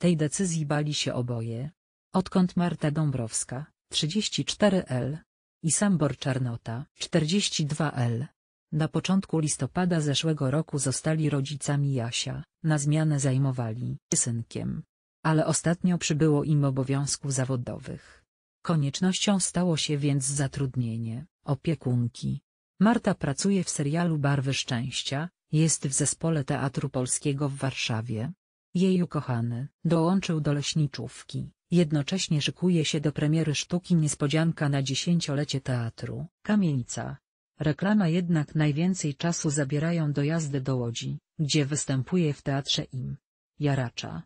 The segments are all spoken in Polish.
Tej decyzji bali się oboje. Odkąd Marta Dąbrowska, 34L, i Sambor Czarnota, 42L. Na początku listopada zeszłego roku zostali rodzicami Jasia, na zmianę zajmowali synkiem. Ale ostatnio przybyło im obowiązków zawodowych. Koniecznością stało się więc zatrudnienie, opiekunki. Marta pracuje w serialu Barwy Szczęścia, jest w zespole Teatru Polskiego w Warszawie, jej ukochany dołączył do leśniczówki. Jednocześnie szykuje się do premiery sztuki Niespodzianka na dziesięciolecie teatru. Kamienica. Reklama jednak najwięcej czasu zabierają dojazdy do Łodzi, gdzie występuje w teatrze im. Jaracza.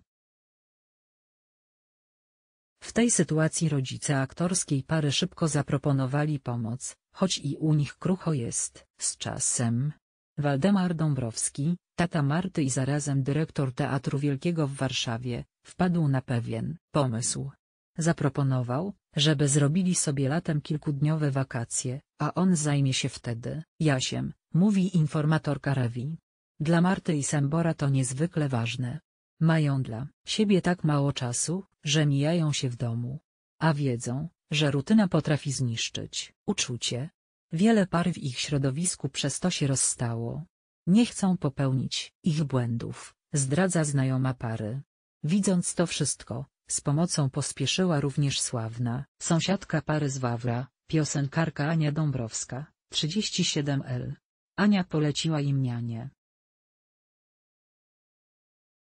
W tej sytuacji rodzice aktorskiej pary szybko zaproponowali pomoc, choć i u nich krucho jest. Z czasem, Waldemar Dąbrowski, tata Marty i zarazem dyrektor Teatru Wielkiego w Warszawie, wpadł na pewien pomysł. Zaproponował, żeby zrobili sobie latem kilkudniowe wakacje, a on zajmie się wtedy Jasiem, mówi informatorka Rewi. Dla Marty i Sembora to niezwykle ważne. Mają dla siebie tak mało czasu, że mijają się w domu. A wiedzą, że rutyna potrafi zniszczyć uczucie, Wiele par w ich środowisku przez to się rozstało. Nie chcą popełnić ich błędów, zdradza znajoma pary. Widząc to wszystko, z pomocą pospieszyła również sławna sąsiadka pary z Wawra, piosenkarka Ania Dąbrowska, 37L. Ania poleciła im nianie,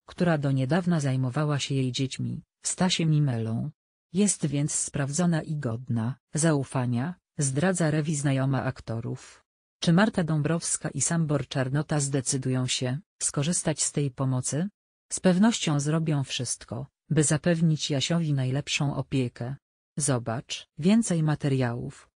która do niedawna zajmowała się jej dziećmi, Stasiem i Melą. Jest więc sprawdzona i godna zaufania, Zdradza rewi znajoma aktorów. Czy Marta Dąbrowska i Sambor Czarnota zdecydują się skorzystać z tej pomocy? Z pewnością zrobią wszystko, by zapewnić Jasiowi najlepszą opiekę. Zobacz więcej materiałów.